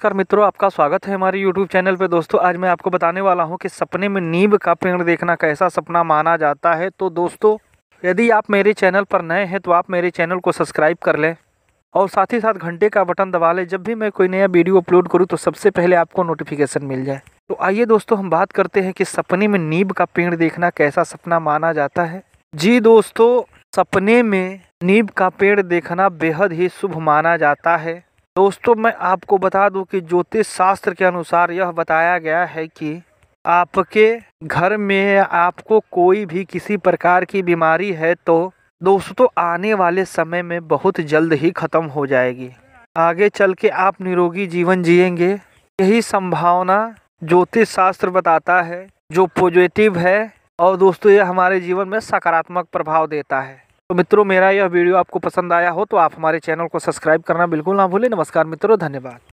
नमस्कार मित्रों आपका स्वागत है हमारे YouTube चैनल पे दोस्तों आज मैं आपको बताने वाला हूँ कि सपने में नींब का पेड़ देखना कैसा सपना माना जाता है तो दोस्तों यदि आप मेरे चैनल पर नए हैं तो आप मेरे चैनल को सब्सक्राइब कर लें और साथ ही साथ घंटे का बटन दबा लें जब भी मैं कोई नया वीडियो अपलोड करूँ तो सबसे पहले आपको नोटिफिकेशन मिल जाए तो आइए दोस्तों हम बात करते हैं कि सपने में नींब का पेड़ देखना कैसा सपना माना जाता है जी दोस्तों सपने में नींब का पेड़ देखना बेहद ही शुभ माना जाता है दोस्तों मैं आपको बता दूं कि ज्योतिष शास्त्र के अनुसार यह बताया गया है कि आपके घर में आपको कोई भी किसी प्रकार की बीमारी है तो दोस्तों आने वाले समय में बहुत जल्द ही ख़त्म हो जाएगी आगे चल के आप निरोगी जीवन जिएंगे यही संभावना ज्योतिष शास्त्र बताता है जो पॉजिटिव है और दोस्तों यह हमारे जीवन में सकारात्मक प्रभाव देता है तो मित्रों मेरा यह वीडियो आपको पसंद आया हो तो आप हमारे चैनल को सब्सक्राइब करना बिल्कुल ना भूलें नमस्कार मित्रों धन्यवाद